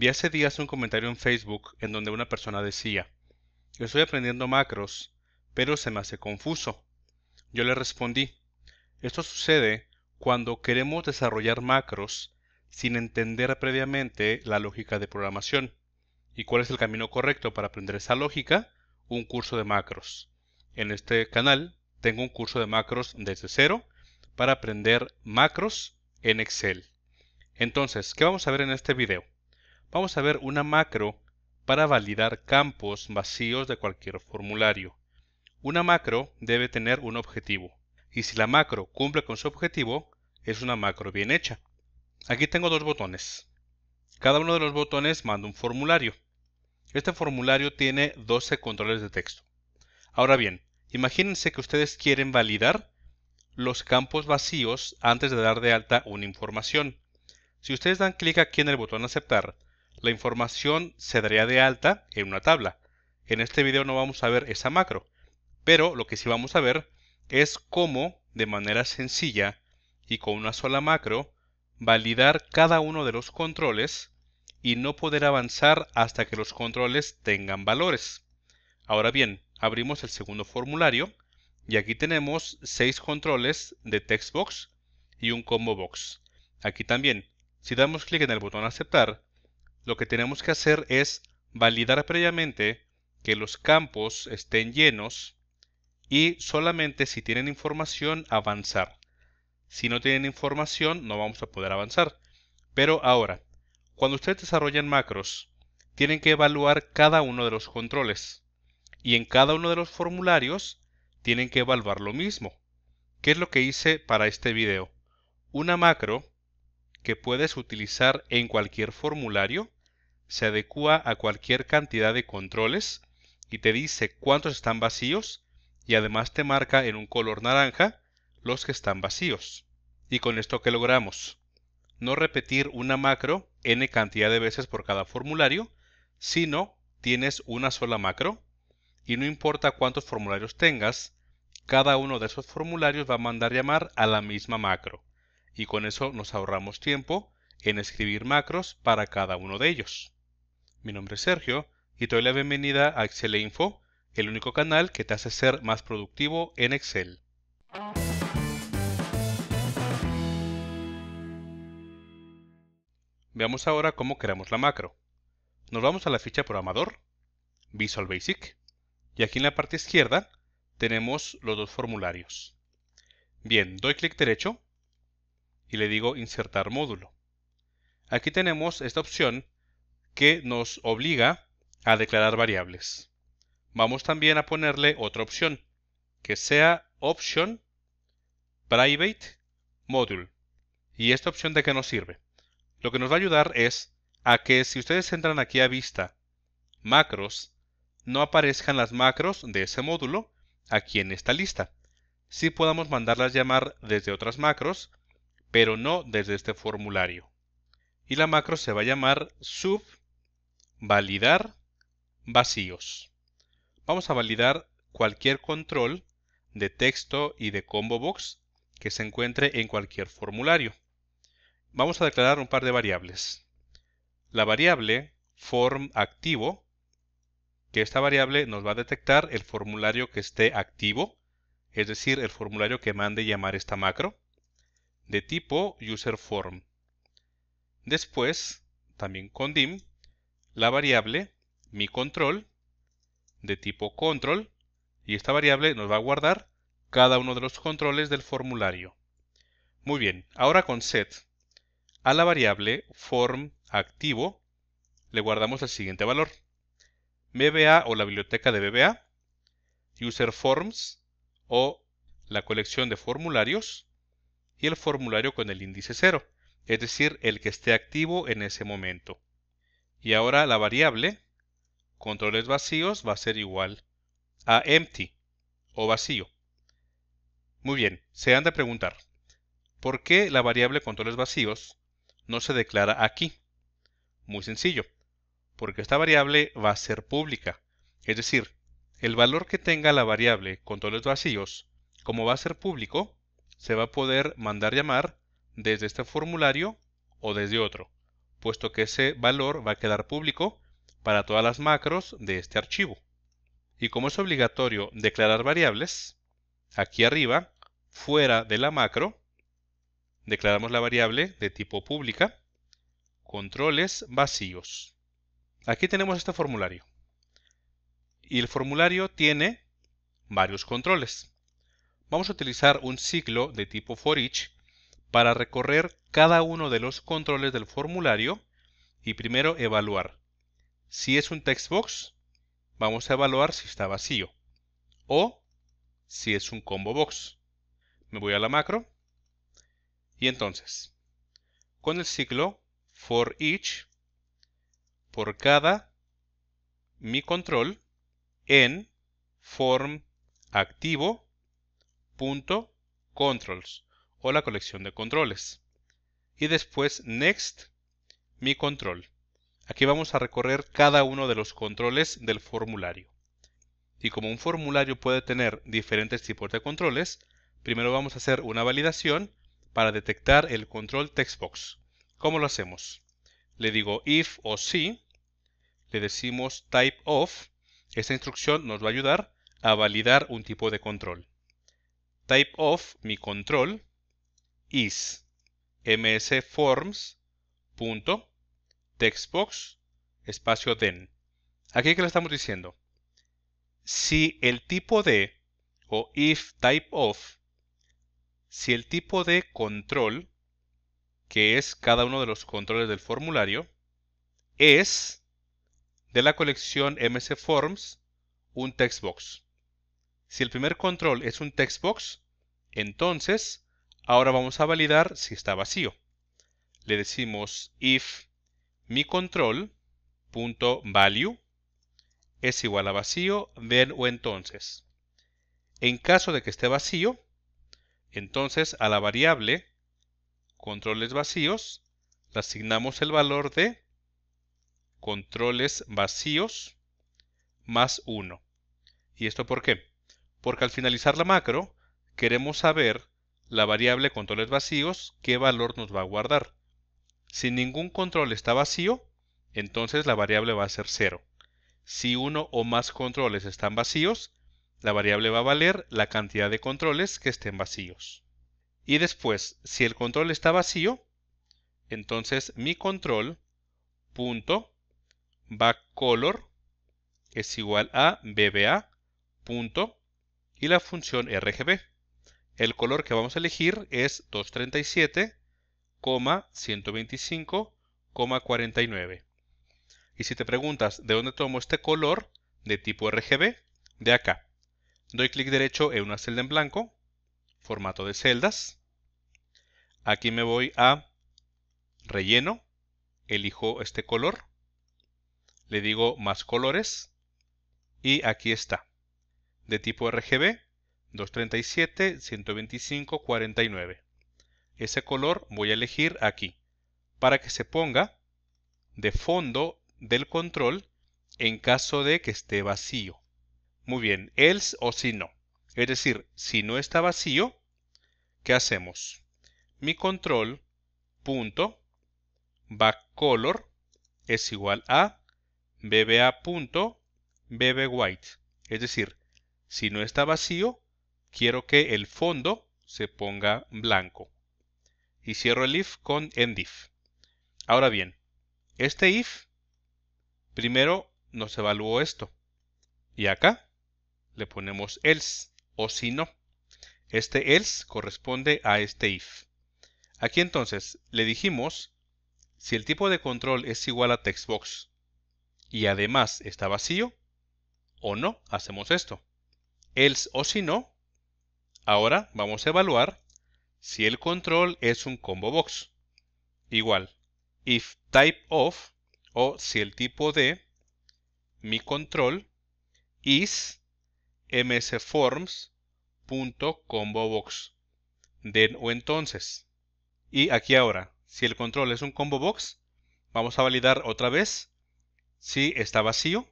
Vi hace días un comentario en Facebook en donde una persona decía, estoy aprendiendo macros, pero se me hace confuso. Yo le respondí, esto sucede cuando queremos desarrollar macros sin entender previamente la lógica de programación. ¿Y cuál es el camino correcto para aprender esa lógica? Un curso de macros. En este canal tengo un curso de macros desde cero para aprender macros en Excel. Entonces, ¿qué vamos a ver en este video? vamos a ver una macro para validar campos vacíos de cualquier formulario. Una macro debe tener un objetivo, y si la macro cumple con su objetivo, es una macro bien hecha. Aquí tengo dos botones. Cada uno de los botones manda un formulario. Este formulario tiene 12 controles de texto. Ahora bien, imagínense que ustedes quieren validar los campos vacíos antes de dar de alta una información. Si ustedes dan clic aquí en el botón aceptar, la información se daría de alta en una tabla. En este video no vamos a ver esa macro, pero lo que sí vamos a ver es cómo, de manera sencilla y con una sola macro, validar cada uno de los controles y no poder avanzar hasta que los controles tengan valores. Ahora bien, abrimos el segundo formulario y aquí tenemos seis controles de textbox y un combo box. Aquí también, si damos clic en el botón aceptar, lo que tenemos que hacer es validar previamente que los campos estén llenos y solamente si tienen información avanzar. Si no tienen información no vamos a poder avanzar. Pero ahora, cuando ustedes desarrollan macros, tienen que evaluar cada uno de los controles. Y en cada uno de los formularios tienen que evaluar lo mismo. ¿Qué es lo que hice para este video? Una macro que puedes utilizar en cualquier formulario, se adecua a cualquier cantidad de controles y te dice cuántos están vacíos y además te marca en un color naranja los que están vacíos. Y con esto qué logramos, no repetir una macro n cantidad de veces por cada formulario, sino tienes una sola macro y no importa cuántos formularios tengas, cada uno de esos formularios va a mandar llamar a la misma macro y con eso nos ahorramos tiempo en escribir macros para cada uno de ellos. Mi nombre es Sergio y te doy la bienvenida a Excel e Info, el único canal que te hace ser más productivo en Excel. Veamos ahora cómo creamos la macro. Nos vamos a la ficha programador, Visual Basic, y aquí en la parte izquierda tenemos los dos formularios. Bien, doy clic derecho y le digo insertar módulo. Aquí tenemos esta opción que nos obliga a declarar variables. Vamos también a ponerle otra opción, que sea option private module. ¿Y esta opción de qué nos sirve? Lo que nos va a ayudar es a que si ustedes entran aquí a vista macros, no aparezcan las macros de ese módulo aquí en esta lista. Si podamos mandarlas llamar desde otras macros pero no desde este formulario. Y la macro se va a llamar sub validar vacíos. Vamos a validar cualquier control de texto y de combo box que se encuentre en cualquier formulario. Vamos a declarar un par de variables. La variable formActivo, que esta variable nos va a detectar el formulario que esté activo, es decir, el formulario que mande llamar esta macro de tipo userForm. Después, también con dim, la variable miControl de tipo control y esta variable nos va a guardar cada uno de los controles del formulario. Muy bien, ahora con set a la variable form activo le guardamos el siguiente valor. BBA o la biblioteca de BBA, UserForms, o la colección de formularios y el formulario con el índice 0, es decir, el que esté activo en ese momento. Y ahora la variable controles vacíos va a ser igual a empty o vacío. Muy bien, se han de preguntar, ¿por qué la variable controles vacíos no se declara aquí? Muy sencillo, porque esta variable va a ser pública, es decir, el valor que tenga la variable controles vacíos, como va a ser público, se va a poder mandar llamar desde este formulario o desde otro, puesto que ese valor va a quedar público para todas las macros de este archivo. Y como es obligatorio declarar variables, aquí arriba, fuera de la macro, declaramos la variable de tipo pública, controles vacíos. Aquí tenemos este formulario. Y el formulario tiene varios controles vamos a utilizar un ciclo de tipo for each para recorrer cada uno de los controles del formulario y primero evaluar. Si es un text box, vamos a evaluar si está vacío o si es un combo box. Me voy a la macro y entonces con el ciclo for each por cada mi control en form activo punto, controls o la colección de controles. Y después next, mi control. Aquí vamos a recorrer cada uno de los controles del formulario. Y como un formulario puede tener diferentes tipos de controles, primero vamos a hacer una validación para detectar el control textbox. ¿Cómo lo hacemos? Le digo if o si, le decimos type of. Esta instrucción nos va a ayudar a validar un tipo de control type of mi control is msforms.textbox espacio then. Aquí que le estamos diciendo, si el tipo de o if type of, si el tipo de control, que es cada uno de los controles del formulario, es de la colección msforms un textbox. Si el primer control es un textbox, entonces ahora vamos a validar si está vacío. Le decimos if mi control value es igual a vacío, then o entonces. En caso de que esté vacío, entonces a la variable controles vacíos le asignamos el valor de controles vacíos más 1. ¿Y esto por qué? porque al finalizar la macro queremos saber la variable controles vacíos qué valor nos va a guardar. Si ningún control está vacío, entonces la variable va a ser cero. Si uno o más controles están vacíos, la variable va a valer la cantidad de controles que estén vacíos. Y después, si el control está vacío, entonces mi control punto es igual a bba punto y la función RGB. El color que vamos a elegir es 237,125,49. Y si te preguntas de dónde tomo este color de tipo RGB, de acá. Doy clic derecho en una celda en blanco, formato de celdas. Aquí me voy a relleno, elijo este color, le digo más colores y aquí está de tipo RGB 237 125 49. Ese color voy a elegir aquí para que se ponga de fondo del control en caso de que esté vacío. Muy bien, else o si no. Es decir, si no está vacío, ¿qué hacemos? Mi control.backcolor punto es igual a bba.bbwhite. Es decir, si no está vacío, quiero que el fondo se ponga blanco. Y cierro el if con endif. Ahora bien, este if, primero nos evaluó esto. Y acá le ponemos else o si no. Este else corresponde a este if. Aquí entonces le dijimos si el tipo de control es igual a textbox y además está vacío o no, hacemos esto. Else o si no. Ahora vamos a evaluar si el control es un combo box. Igual, if type of o si el tipo de mi control is box, Then o entonces. Y aquí ahora, si el control es un combo box, vamos a validar otra vez si está vacío.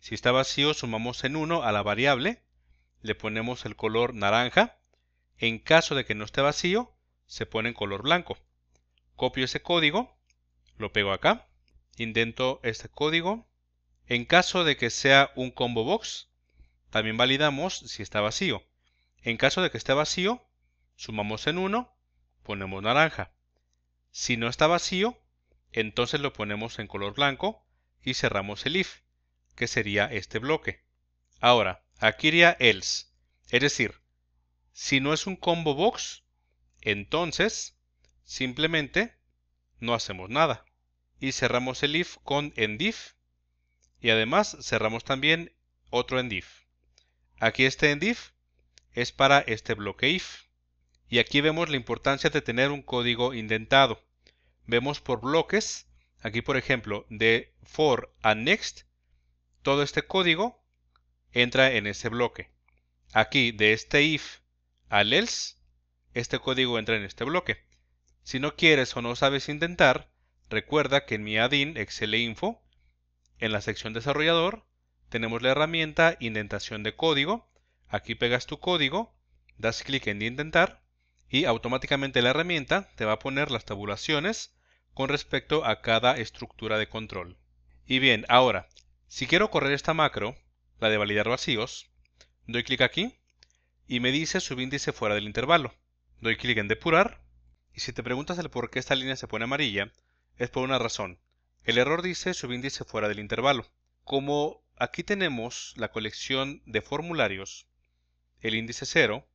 Si está vacío, sumamos en 1 a la variable le ponemos el color naranja. En caso de que no esté vacío, se pone en color blanco. Copio ese código, lo pego acá, Intento este código. En caso de que sea un combo box, también validamos si está vacío. En caso de que esté vacío, sumamos en 1, ponemos naranja. Si no está vacío, entonces lo ponemos en color blanco y cerramos el if, que sería este bloque. Ahora, Aquí iría else. Es decir, si no es un combo box, entonces simplemente no hacemos nada. Y cerramos el if con endif. Y además cerramos también otro endif. Aquí este endif es para este bloque if. Y aquí vemos la importancia de tener un código indentado. Vemos por bloques, aquí por ejemplo, de for a next, todo este código entra en ese bloque. Aquí, de este if al else, este código entra en este bloque. Si no quieres o no sabes intentar, recuerda que en mi ADIN Excel e Info, en la sección desarrollador, tenemos la herramienta indentación de código. Aquí pegas tu código, das clic en intentar y automáticamente la herramienta te va a poner las tabulaciones con respecto a cada estructura de control. Y bien, ahora, si quiero correr esta macro, la de validar vacíos, doy clic aquí y me dice subíndice fuera del intervalo. Doy clic en depurar y si te preguntas el por qué esta línea se pone amarilla, es por una razón. El error dice subíndice fuera del intervalo. Como aquí tenemos la colección de formularios, el índice 0,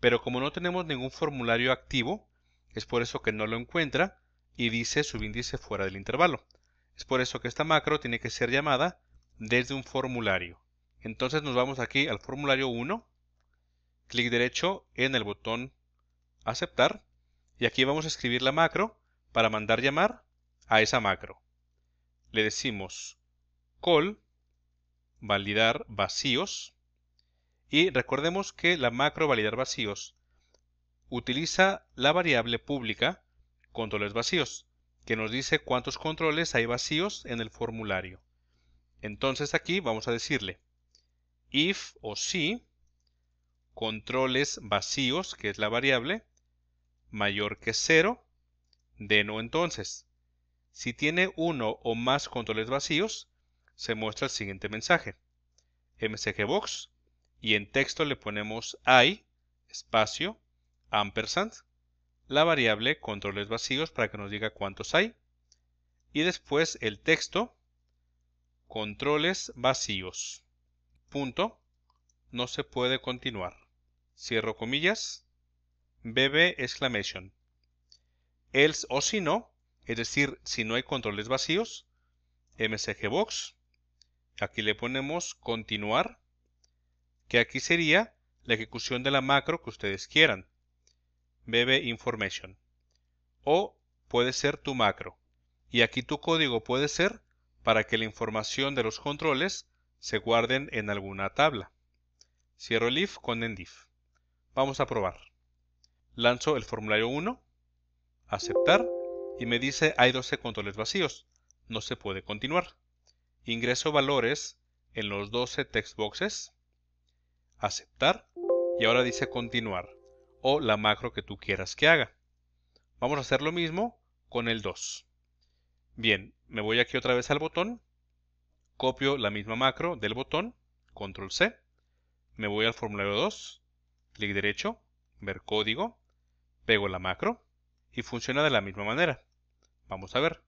pero como no tenemos ningún formulario activo, es por eso que no lo encuentra y dice subíndice fuera del intervalo. Es por eso que esta macro tiene que ser llamada desde un formulario. Entonces nos vamos aquí al formulario 1, clic derecho en el botón aceptar y aquí vamos a escribir la macro para mandar llamar a esa macro. Le decimos call validar vacíos y recordemos que la macro validar vacíos utiliza la variable pública controles vacíos que nos dice cuántos controles hay vacíos en el formulario. Entonces aquí vamos a decirle if o si, controles vacíos, que es la variable, mayor que 0, de no entonces. Si tiene uno o más controles vacíos, se muestra el siguiente mensaje. msgbox Box y en texto le ponemos hay espacio, ampersand, la variable controles vacíos para que nos diga cuántos hay. Y después el texto, controles vacíos punto, no se puede continuar. Cierro comillas. BB exclamation. Else o si no, es decir, si no hay controles vacíos, msgbox Aquí le ponemos continuar, que aquí sería la ejecución de la macro que ustedes quieran. BB information. O puede ser tu macro. Y aquí tu código puede ser para que la información de los controles se guarden en alguna tabla. Cierro el if con endif. Vamos a probar. Lanzo el formulario 1, aceptar y me dice hay 12 controles vacíos, no se puede continuar. Ingreso valores en los 12 text boxes, aceptar y ahora dice continuar o la macro que tú quieras que haga. Vamos a hacer lo mismo con el 2. Bien, me voy aquí otra vez al botón Copio la misma macro del botón, control C, me voy al formulario 2, clic derecho, ver código, pego la macro y funciona de la misma manera. Vamos a ver.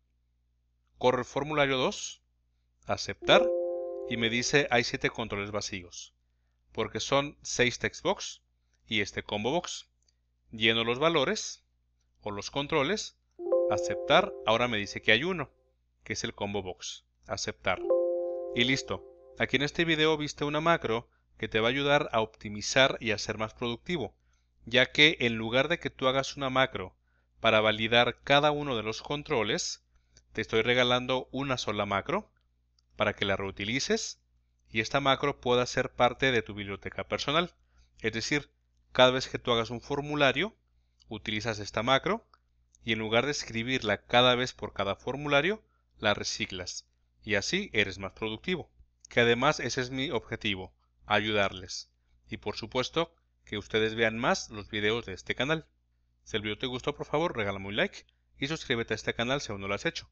Corro el formulario 2, aceptar y me dice hay 7 controles vacíos, porque son 6 textbox y este combo box. Lleno los valores o los controles, aceptar, ahora me dice que hay uno, que es el combo box, aceptar. Y listo. Aquí en este video viste una macro que te va a ayudar a optimizar y a ser más productivo, ya que en lugar de que tú hagas una macro para validar cada uno de los controles, te estoy regalando una sola macro para que la reutilices y esta macro pueda ser parte de tu biblioteca personal. Es decir, cada vez que tú hagas un formulario, utilizas esta macro y en lugar de escribirla cada vez por cada formulario, la reciclas y así eres más productivo, que además ese es mi objetivo, ayudarles. Y por supuesto, que ustedes vean más los videos de este canal. Si el video te gustó, por favor, regálame un like y suscríbete a este canal si aún no lo has hecho.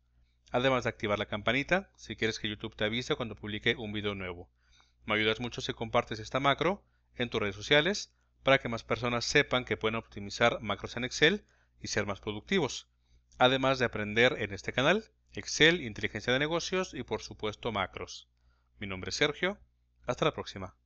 Además de activar la campanita si quieres que YouTube te avise cuando publique un video nuevo. Me ayudas mucho si compartes esta macro en tus redes sociales para que más personas sepan que pueden optimizar macros en Excel y ser más productivos, además de aprender en este canal Excel, inteligencia de negocios y por supuesto macros. Mi nombre es Sergio. Hasta la próxima.